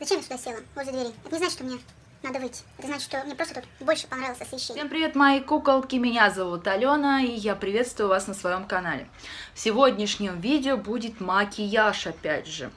Зачем я сюда села? Возле двери. Это не значит, что мне надо выйти. Это значит, что мне просто тут больше понравилось освещение. Всем привет, мои куколки! Меня зовут Алена, и я приветствую вас на своем канале. В сегодняшнем видео будет макияж, опять же.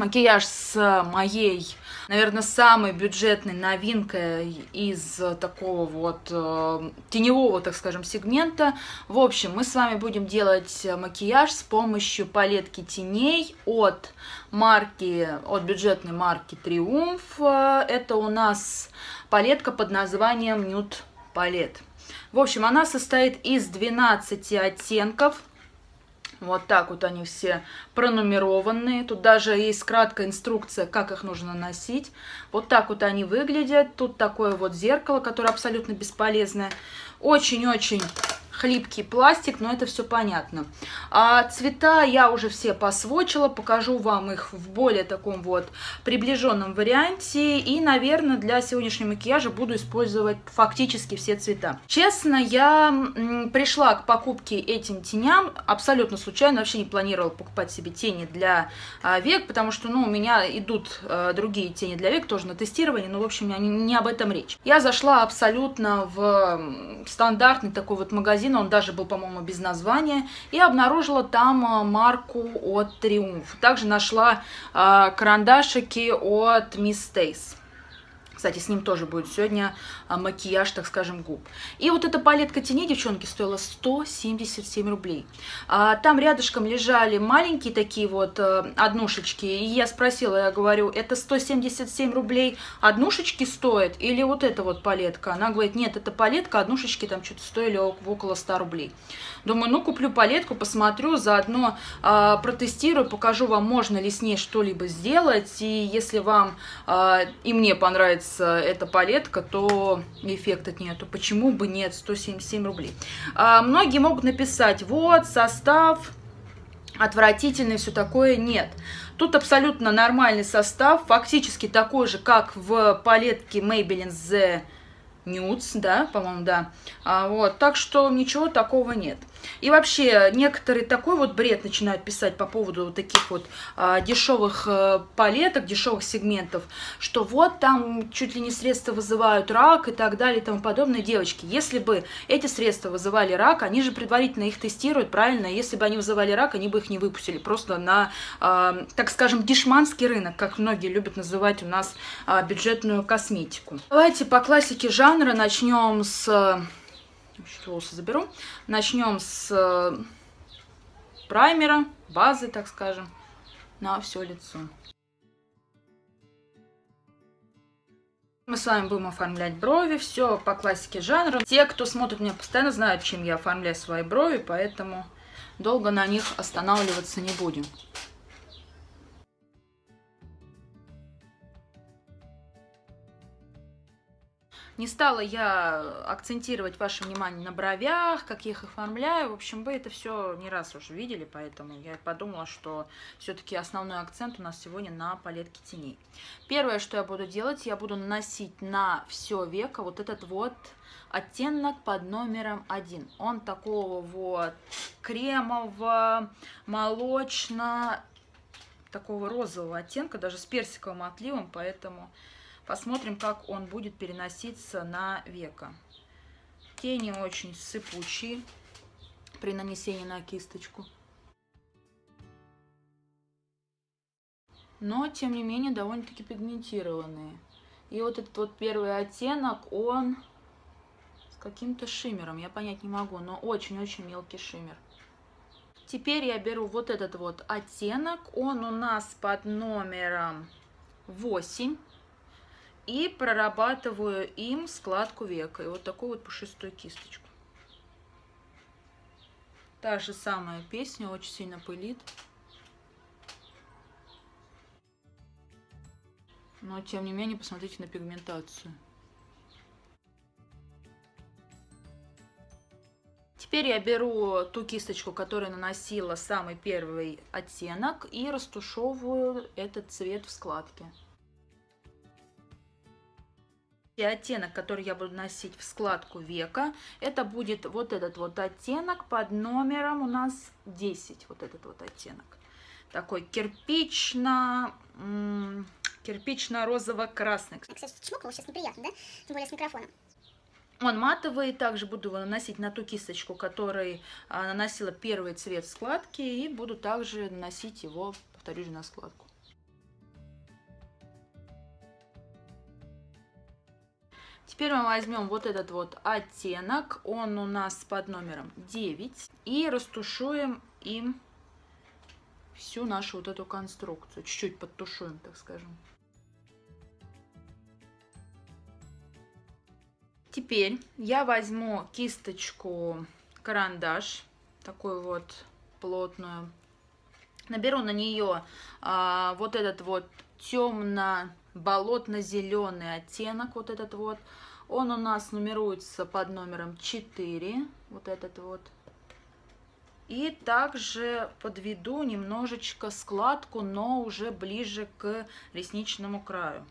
Макияж с моей, наверное, самой бюджетной новинкой из такого вот э, теневого, так скажем, сегмента. В общем, мы с вами будем делать макияж с помощью палетки теней от марки, от бюджетной марки Триумф. Это у нас палетка под названием Nude Palette. В общем, она состоит из 12 оттенков. Вот так вот они все пронумерованные. Тут даже есть краткая инструкция, как их нужно носить. Вот так вот они выглядят. Тут такое вот зеркало, которое абсолютно бесполезное. Очень-очень хлипкий пластик, но это все понятно. А цвета я уже все посвочила, покажу вам их в более таком вот приближенном варианте. И, наверное, для сегодняшнего макияжа буду использовать фактически все цвета. Честно, я пришла к покупке этим теням абсолютно случайно, вообще не планировала покупать себе тени для а, век, потому что, ну, у меня идут а, другие тени для век, тоже на тестирование, но, в общем, не об этом речь. Я зашла абсолютно в стандартный такой вот магазин, магазин, он даже был, по-моему, без названия, и обнаружила там а, марку от Триумф. Также нашла а, карандашики от Miss Stace. Кстати, с ним тоже будет сегодня а, макияж, так скажем, губ. И вот эта палетка теней, девчонки, стоила 177 рублей. А, там рядышком лежали маленькие такие вот э, однушечки. И я спросила, я говорю, это 177 рублей однушечки стоит или вот эта вот палетка? Она говорит, нет, это палетка, однушечки там что-то стоили около 100 рублей. Думаю, ну куплю палетку, посмотрю, заодно а, протестирую, покажу вам, можно ли с ней что-либо сделать. И если вам и мне понравится вас э, эта палетка, то эффекта нету. Почему бы нет? 177 рублей. А, многие могут написать, вот, состав отвратительный, все такое. Нет. Тут абсолютно нормальный состав, фактически такой же, как в палетке Maybelline The Nudes, да, по-моему, да. А, вот, так что ничего такого нет. И вообще, некоторые такой вот бред начинают писать по поводу таких вот а, дешевых а, палеток, дешевых сегментов, что вот там чуть ли не средства вызывают рак и так далее и тому подобное. Девочки, если бы эти средства вызывали рак, они же предварительно их тестируют, правильно? Если бы они вызывали рак, они бы их не выпустили просто на, а, так скажем, дешманский рынок, как многие любят называть у нас а, бюджетную косметику. Давайте по классике жанра начнем с чуть волосы заберу. Начнем с э, праймера, базы, так скажем, на все лицо. Мы с вами будем оформлять брови, все по классике жанра. Те, кто смотрит меня постоянно, знают, чем я оформляю свои брови, поэтому долго на них останавливаться не будем. Не стала я акцентировать ваше внимание на бровях, как я их оформляю. В общем, вы это все не раз уже видели, поэтому я подумала, что все-таки основной акцент у нас сегодня на палетке теней. Первое, что я буду делать, я буду наносить на все веко вот этот вот оттенок под номером один. Он такого вот кремового, молочно такого розового оттенка, даже с персиковым отливом, поэтому Посмотрим, как он будет переноситься на века. Тени очень сыпучие при нанесении на кисточку. Но, тем не менее, довольно-таки пигментированные. И вот этот вот первый оттенок, он с каким-то шиммером, я понять не могу, но очень-очень мелкий шиммер. Теперь я беру вот этот вот оттенок, он у нас под номером 8. И прорабатываю им складку века. И вот такую вот пушистую кисточку. Та же самая песня, очень сильно пылит. Но, тем не менее, посмотрите на пигментацию. Теперь я беру ту кисточку, которая наносила самый первый оттенок, и растушевываю этот цвет в складке. И оттенок, который я буду носить в складку века, это будет вот этот вот оттенок под номером у нас 10, вот этот вот оттенок. Такой кирпично, кирпично-розово-красный. сейчас неприятно, да? Тем более с микрофоном. Он матовый, также буду его наносить на ту кисточку, которой а, наносила первый цвет складки, и буду также наносить его, повторюсь, на складку. Теперь мы возьмем вот этот вот оттенок, он у нас под номером 9, и растушуем им всю нашу вот эту конструкцию. Чуть-чуть подтушуем, так скажем. Теперь я возьму кисточку карандаш, такую вот плотную. Наберу на нее а, вот этот вот темно болотно-зеленый оттенок, вот этот вот. Он у нас нумеруется под номером 4, вот этот вот. И также подведу немножечко складку, но уже ближе к ресничному краю.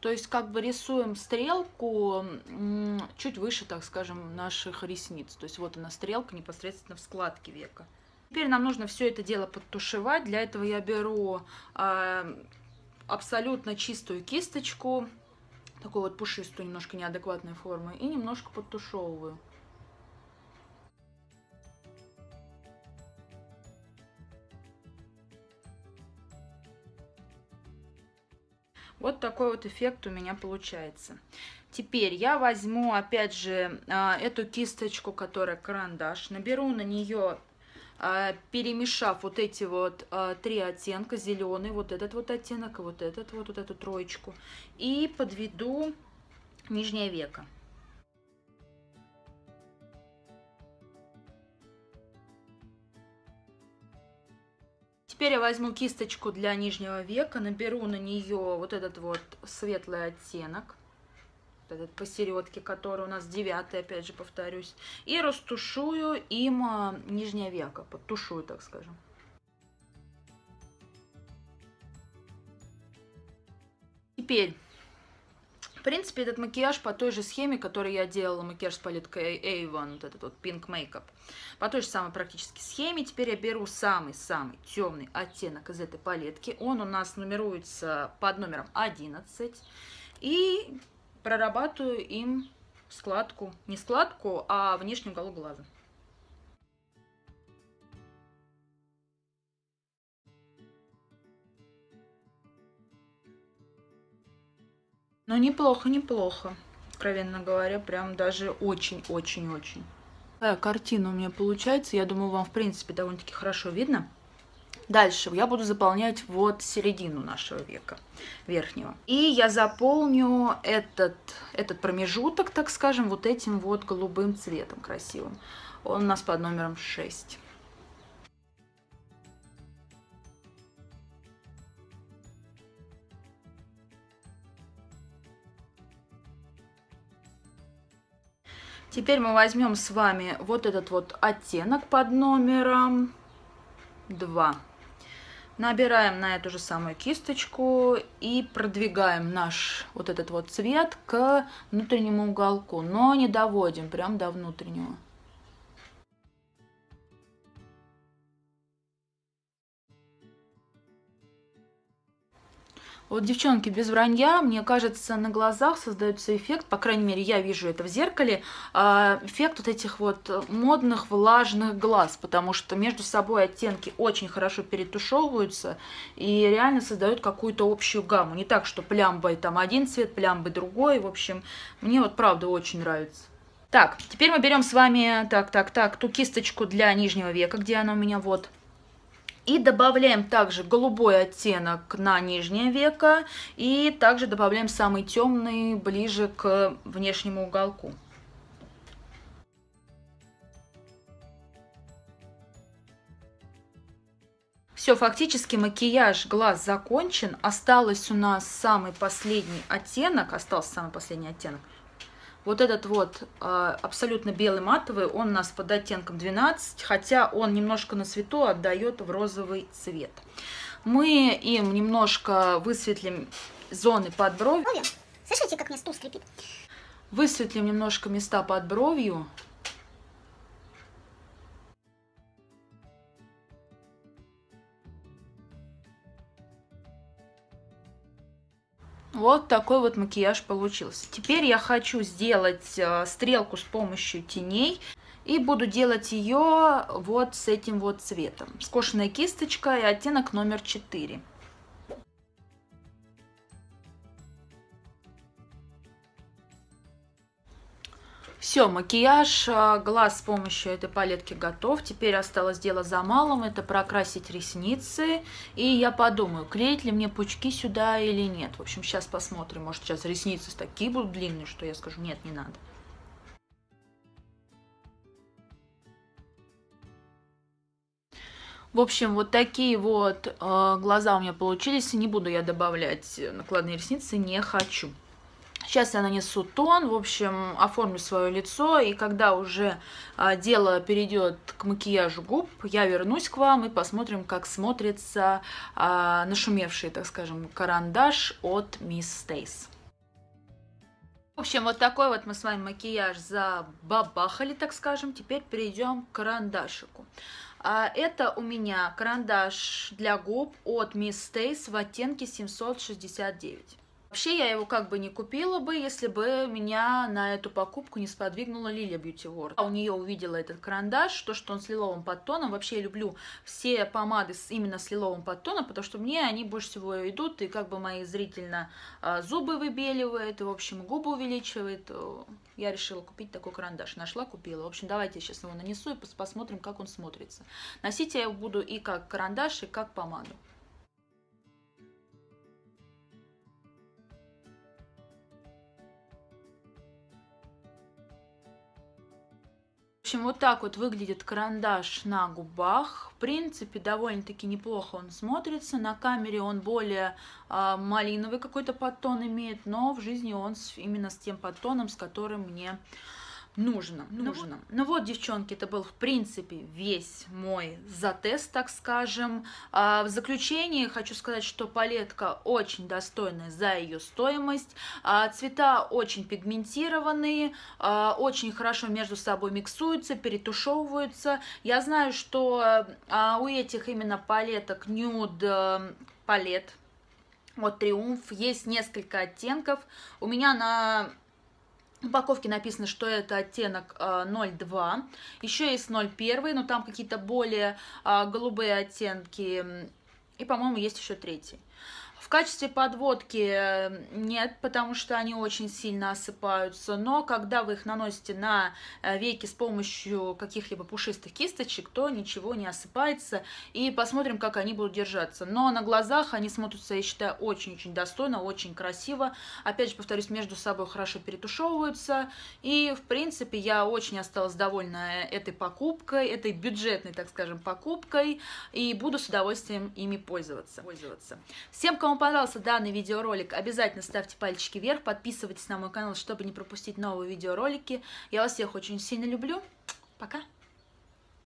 То есть как бы рисуем стрелку чуть выше, так скажем, наших ресниц. То есть вот она стрелка непосредственно в складке века. Теперь нам нужно все это дело подтушевать. Для этого я беру э, абсолютно чистую кисточку, такой вот пушистую, немножко неадекватной формы, и немножко подтушевываю. Вот такой вот эффект у меня получается. Теперь я возьму, опять же, а, эту кисточку, которая карандаш, наберу на нее, а, перемешав вот эти вот а, три оттенка, зеленый, вот этот вот оттенок, вот этот вот, вот эту троечку, и подведу нижнее веко. Теперь я возьму кисточку для нижнего века, наберу на нее вот этот вот светлый оттенок, вот этот посередке, который у нас девятый, опять же повторюсь, и растушую им а, нижнее веко, подтушую, так скажем. Теперь в принципе, этот макияж по той же схеме, которую я делала, макияж с палеткой Avon, вот этот вот Pink Makeup. По той же самой практически схеме. Теперь я беру самый-самый темный оттенок из этой палетки. Он у нас нумеруется под номером 11. И прорабатываю им складку, не складку, а внешний уголок глаза. Но неплохо, неплохо. Откровенно говоря, прям даже очень-очень-очень. Такая картина у меня получается. Я думаю, вам, в принципе, довольно-таки хорошо видно. Дальше я буду заполнять вот середину нашего века, верхнего. И я заполню этот, этот промежуток, так скажем, вот этим вот голубым цветом красивым. Он у нас под номером 6. Теперь мы возьмем с вами вот этот вот оттенок под номером 2. Набираем на эту же самую кисточку и продвигаем наш вот этот вот цвет к внутреннему уголку, но не доводим прям до внутреннего. Вот, девчонки, без вранья, мне кажется, на глазах создается эффект, по крайней мере, я вижу это в зеркале, а, эффект вот этих вот модных влажных глаз, потому что между собой оттенки очень хорошо перетушевываются и реально создают какую-то общую гамму. Не так, что плямбой там один цвет, плямбой другой. В общем, мне вот правда очень нравится. Так, теперь мы берем с вами, так, так, так, ту кисточку для нижнего века, где она у меня вот и добавляем также голубой оттенок на нижнее веко. И также добавляем самый темный ближе к внешнему уголку. Все, фактически макияж глаз закончен. Осталось у нас самый последний оттенок. Остался самый последний оттенок. Вот этот вот а, абсолютно белый матовый, он у нас под оттенком 12, хотя он немножко на свету отдает в розовый цвет. Мы им немножко высветлим зоны под бровью. Слышите, как мне стул скрипит? Высветлим немножко места под бровью. Вот такой вот макияж получился. Теперь я хочу сделать э, стрелку с помощью теней. И буду делать ее вот с этим вот цветом. Скошенная кисточка и оттенок номер 4. Все, макияж а, глаз с помощью этой палетки готов. Теперь осталось дело за малым, это прокрасить ресницы. И я подумаю, клеить ли мне пучки сюда или нет. В общем, сейчас посмотрим. Может, сейчас ресницы такие будут длинные, что я скажу, нет, не надо. В общем, вот такие вот э, глаза у меня получились. Не буду я добавлять накладные ресницы, не хочу. Сейчас я нанесу тон, в общем, оформлю свое лицо, и когда уже а, дело перейдет к макияжу губ, я вернусь к вам и посмотрим, как смотрится а, нашумевший, так скажем, карандаш от Miss Stays. В общем, вот такой вот мы с вами макияж забабахали, так скажем. Теперь перейдем к карандашику. А, это у меня карандаш для губ от Miss Stays в оттенке 769. Вообще я его как бы не купила бы, если бы меня на эту покупку не сподвигнула Лилия Бьюти World. А у нее увидела этот карандаш, то, что он с лиловым подтоном. Вообще я люблю все помады с, именно с лиловым подтоном, потому что мне они больше всего идут, и как бы мои зрительно а, зубы выбеливают, и, в общем, губы увеличивает. Я решила купить такой карандаш. Нашла, купила. В общем, давайте я сейчас его нанесу и посмотрим, как он смотрится. Носить я его буду и как карандаш, и как помаду. общем, вот так вот выглядит карандаш на губах. В принципе, довольно-таки неплохо он смотрится. На камере он более э, малиновый какой-то подтон имеет, но в жизни он с, именно с тем подтоном, с которым мне Нужно, нужно. Ну, ну вот, девчонки, это был, в принципе, весь мой затест, так скажем. А, в заключение хочу сказать, что палетка очень достойная за ее стоимость. А, цвета очень пигментированные, а, очень хорошо между собой миксуются, перетушевываются. Я знаю, что а, у этих именно палеток нюд э, палет от Триумф есть несколько оттенков. У меня на упаковке написано, что это оттенок 02. А, еще есть 01, но там какие-то более а, голубые оттенки. И, по-моему, есть еще третий. В качестве подводки э, нет, потому что они очень сильно осыпаются, но когда вы их наносите на э, веки с помощью каких-либо пушистых кисточек, то ничего не осыпается, и посмотрим, как они будут держаться. Но на глазах они смотрятся, я считаю, очень-очень достойно, очень красиво. Опять же, повторюсь, между собой хорошо перетушевываются, и, в принципе, я очень осталась довольна э, этой покупкой, этой бюджетной, так скажем, покупкой, и буду с удовольствием ими пользоваться. пользоваться. Всем, кому вам понравился данный видеоролик, обязательно ставьте пальчики вверх, подписывайтесь на мой канал, чтобы не пропустить новые видеоролики. Я вас всех очень сильно люблю. Пока!